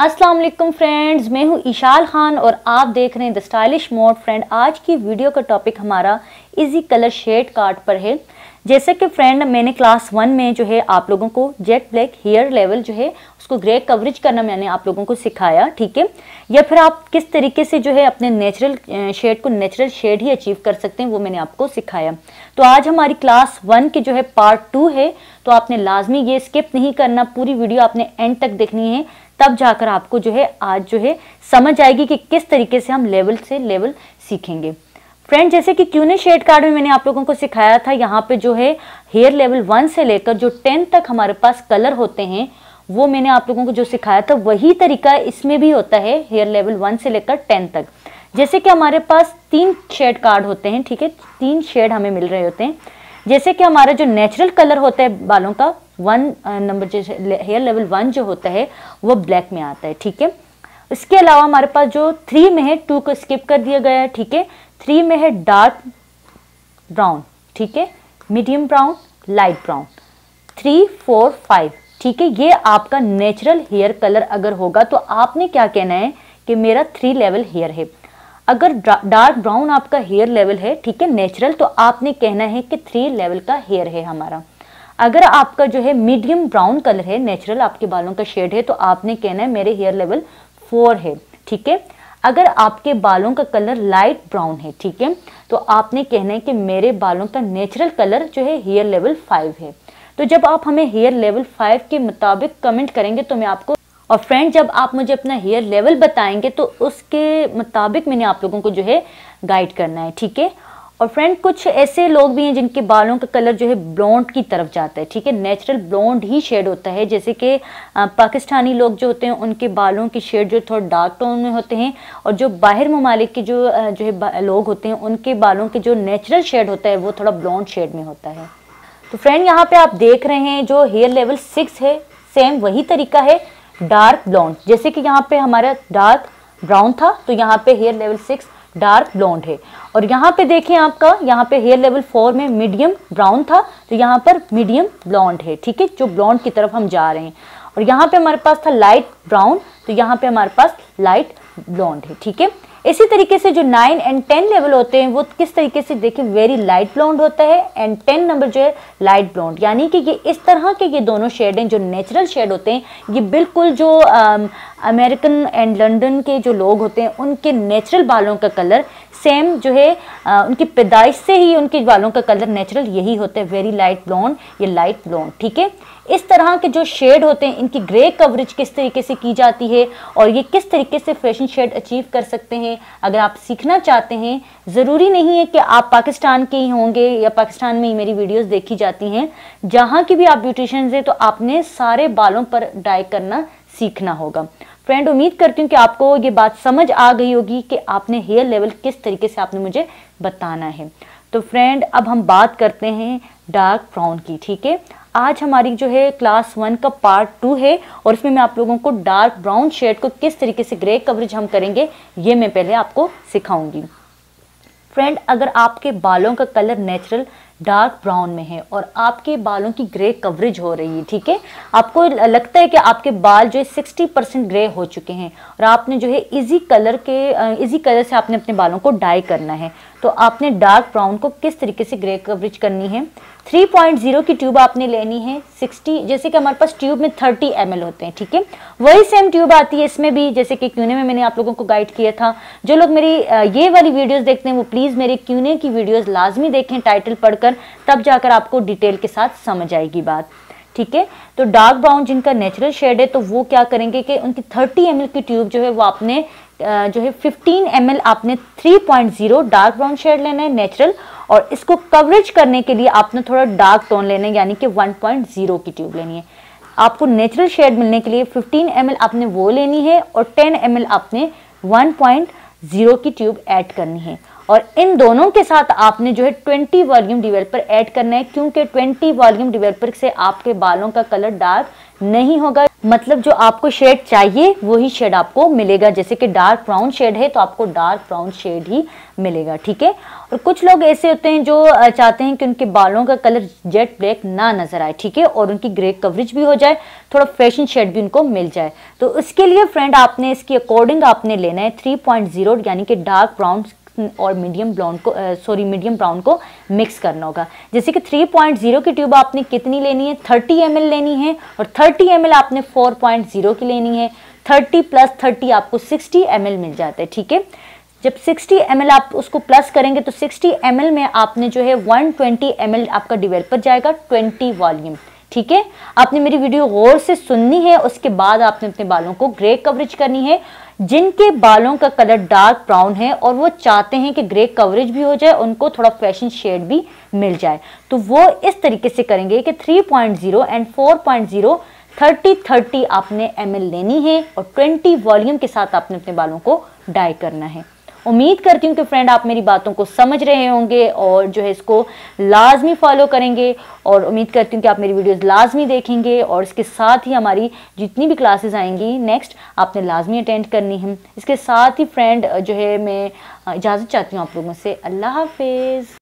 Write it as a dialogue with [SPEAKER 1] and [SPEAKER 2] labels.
[SPEAKER 1] अस्सलाम वालेकुम फ्रेंड्स मैं हूँ ईशाल खान और आप देख रहे हैं द स्टाइलिश मोड फ्रेंड आज की वीडियो का टॉपिक हमारा इजी कलर शेड कार्ड पर है जैसे कि फ्रेंड मैंने क्लास वन में जो है आप लोगों को जेट ब्लैक हेयर लेवल जो है उसको ग्रे कवरेज करना मैंने आप लोगों को सिखाया ठीक है या फिर आप किस तरीके से जो है अपने नेचुरल शेड को नेचुरल शेड ही अचीव कर सकते हैं वो मैंने आपको सिखाया तो आज हमारी क्लास वन के जो है पार्ट टू है तो आपने लाजमी ये स्किप नहीं करना पूरी वीडियो आपने एंड तक देखनी है तब जाकर आपको जो है आज जो है समझ आएगी कि किस तरीके से हम लेवल से लेवल सीखेंगे फ्रेंड जैसे कि क्यों क्यूने शेड कार्ड में मैंने आप लोगों को सिखाया था यहाँ पे जो है हेयर लेवल वन से लेकर जो टेन तक हमारे पास कलर होते हैं वो मैंने आप लोगों को जो सिखाया था वही तरीका इसमें भी होता है हेयर लेवल वन से लेकर टेन तक जैसे कि हमारे पास तीन शेड कार्ड होते हैं ठीक है तीन शेड हमें मिल रहे होते हैं जैसे कि हमारा जो नेचुरल कलर होता है बालों का वन नंबर जो हेयर लेवल वन जो होता है वो ब्लैक में आता है ठीक है इसके अलावा हमारे पास जो थ्री में है टू को स्किप कर दिया गया है ठीक है थ्री में है डार्क ब्राउन ठीक है medium brown light brown three four five ठीक है ये आपका नेचुरल हेयर कलर अगर होगा तो आपने क्या कहना है कि मेरा थ्री लेवल हेयर है अगर डार्क ब्राउन आपका हेयर लेवल है ठीक है नेचुरल तो आपने कहना है कि थ्री लेवल का हेयर है हमारा अगर आपका जो है मीडियम ब्राउन कलर है नेचुरल आपके बालों का शेड है तो आपने कहना है मेरे हेयर लेवल फोर है ठीक है अगर आपके बालों का कलर लाइट ब्राउन है ठीक है तो आपने कहना है कि मेरे बालों का नेचुरल कलर जो है हेयर लेवल फाइव है तो जब आप हमें हेयर लेवल फाइव के मुताबिक कमेंट करेंगे तो मैं आपको और फ्रेंड जब आप मुझे अपना हेयर लेवल बताएंगे तो उसके मुताबिक मैंने आप लोगों को जो है गाइड करना है ठीक है और फ्रेंड कुछ ऐसे लोग भी हैं जिनके बालों का कलर जो है ब्लॉन्ड की तरफ जाता है ठीक है नेचुरल ब्लॉन्ड ही शेड होता है जैसे कि पाकिस्तानी लोग जो होते हैं उनके बालों की शेड जो थोड़ा डार्क टोन में होते हैं और जो बाहर ममालिक के जो जो है लोग होते हैं उनके बालों के जो नेचुरल शेड होता है वो थोड़ा ब्लॉन्ड शेड में होता है तो फ्रेंड यहाँ पे आप देख रहे हैं जो हेयर लेवल सिक्स है सेम वही तरीका है डार्क ब्लॉन्ड जैसे कि यहाँ पे हमारा डार्क ब्राउन था तो यहाँ पे hair level six dark blonde है और यहाँ पे देखें आपका यहाँ पे हेयर लेवल फोर में मीडियम ब्राउन था तो यहाँ पर मीडियम ब्लॉन्ड है ठीक है जो ब्लॉन्ड की तरफ हम जा रहे हैं और यहाँ पे हमारे पास था लाइट ब्राउन तो यहाँ पे हमारे पास लाइट ब्लॉन्ड है ठीक है इसी तरीके से जो नाइन एंड टेन लेवल होते हैं वो किस तरीके से देखें वेरी लाइट ब्लाउंड होता है एंड टेन नंबर जो है लाइट ब्लाउंड यानी कि ये इस तरह के ये दोनों शेड हैं जो नेचुरल शेड होते हैं ये बिल्कुल जो अमेरिकन एंड लंडन के जो लोग होते हैं उनके नेचुरल बालों का कलर सेम जो है आ, उनकी पैदाइश से ही उनके बालों का कलर नेचुरल यही होता है वेरी लाइट ब्लॉन्ड ये लाइट ब्लॉन्ड ठीक है इस तरह के जो शेड होते हैं इनकी ग्रे कवरेज किस तरीके से की जाती है और ये किस तरीके से फैशन शेड अचीव कर सकते हैं हैं अगर आप सीखना चाहते हैं ज़रूरी नहीं है कि आप पाकिस्तान के ही होंगे या पाकिस्तान में ही मेरी वीडियोस देखी जाती हैं जहाँ की भी आप ब्यूटिशन हैं तो आपने सारे बालों पर डाई करना सीखना होगा फ्रेंड उम्मीद करती हूँ कि आपको ये बात समझ आ गई होगी कि आपने हेयर लेवल किस तरीके से आपने मुझे बताना है तो फ्रेंड अब हम बात करते हैं डार्क ब्राउन की ठीक है आज हमारी जो है क्लास वन का पार्ट टू है और इसमें मैं आप लोगों को डार्क ब्राउन शेड को किस तरीके से ग्रे कवरेज हम करेंगे ये मैं पहले आपको सिखाऊंगी फ्रेंड अगर आपके बालों का कलर नेचुरल डार्क ब्राउन में है और आपके बालों की ग्रे कवरेज हो रही है ठीक है आपको लगता है कि आपके बाल जो है सिक्सटी परसेंट ग्रे हो चुके हैं और आपने जो है इजी कलर के इजी कलर से आपने अपने बालों को डाई करना है तो आपने डार्क ब्राउन को किस तरीके से ग्रे कवरेज करनी है 3.0 की ट्यूब आपने लेनी है 60 जैसे कि हमारे पास ट्यूब में 30 एम होते हैं ठीक है वही सेम ट्यूब आती है इसमें भी जैसे कि क्यूने में मैंने आप लोगों को गाइड किया था जो लोग मेरी ये वाली वीडियोस देखते हैं वो प्लीज़ मेरे क्यूने की वीडियोस लाजमी देखें टाइटल पढ़कर पर तब जाकर आपको डिटेल के साथ समझ आएगी बात ठीक है तो डार्क ब्राउन जिनका नेचुरल शेड है तो वो क्या करेंगे कि उनकी 30 एम की ट्यूब जो है वो आपने जो है 15 एम आपने 3.0 डार्क ब्राउन शेड लेना है नेचुरल और इसको कवरेज करने के लिए आपने थोड़ा डार्क टोन लेना है यानी कि 1.0 की ट्यूब लेनी है आपको नेचुरल शेड मिलने के लिए 15 एम आपने वो लेनी है और 10 एम आपने 1.0 की ट्यूब ऐड करनी है और इन दोनों के साथ आपने जो है 20 वॉल्यूम डिवेलपर ऐड करना है क्योंकि 20 वॉल्यूम डिवेलपर से आपके बालों का कलर डार्क नहीं होगा मतलब जो आपको शेड चाहिए वही शेड आपको मिलेगा जैसे कि डार्क ब्राउन शेड है तो आपको डार्क ब्राउन शेड ही मिलेगा ठीक है और कुछ लोग ऐसे होते हैं जो चाहते हैं कि उनके बालों का कलर जेट ब्लैक ना नज़र आए ठीक है और उनकी ग्रे कवरेज भी हो जाए थोड़ा फैशन शेड भी उनको मिल जाए तो उसके लिए फ्रेंड आपने इसकी अकॉर्डिंग आपने लेना है थ्री यानी कि डार्क ब्राउन और मीडियम ब्राउन को सॉरी मीडियम ब्राउन को मिक्स करना होगा जैसे कि 3.0 की ट्यूब आपने कितनी लेनी है 30 एम लेनी है और 30 एम आपने 4.0 की लेनी है 30 प्लस 30 आपको 60 एम मिल जाता है ठीक है जब 60 एम आप उसको प्लस करेंगे तो 60 एम में आपने जो है 120 ट्वेंटी आपका डिवेलपर जाएगा 20 वॉल्यूम ठीक है आपने मेरी वीडियो गौर से सुननी है उसके बाद आपने अपने बालों को ग्रे कवरेज करनी है जिनके बालों का कलर डार्क ब्राउन है और वो चाहते हैं कि ग्रे कवरेज भी हो जाए उनको थोड़ा फैशन शेड भी मिल जाए तो वो इस तरीके से करेंगे कि 3.0 एंड 4.0 30 30 आपने एम लेनी है और 20 वॉल्यूम के साथ आपने अपने बालों को डाई करना है उम्मीद करती हूँ कि फ्रेंड आप मेरी बातों को समझ रहे होंगे और जो है इसको लाजमी फॉलो करेंगे और उम्मीद करती हूँ कि आप मेरी वीडियोस लाजमी देखेंगे और इसके साथ ही हमारी जितनी भी क्लासेस आएंगी नेक्स्ट आपने लाजमी अटेंड करनी है इसके साथ ही फ्रेंड जो है मैं इजाज़त चाहती हूँ आप लोगों से अल्लाह हाफिज़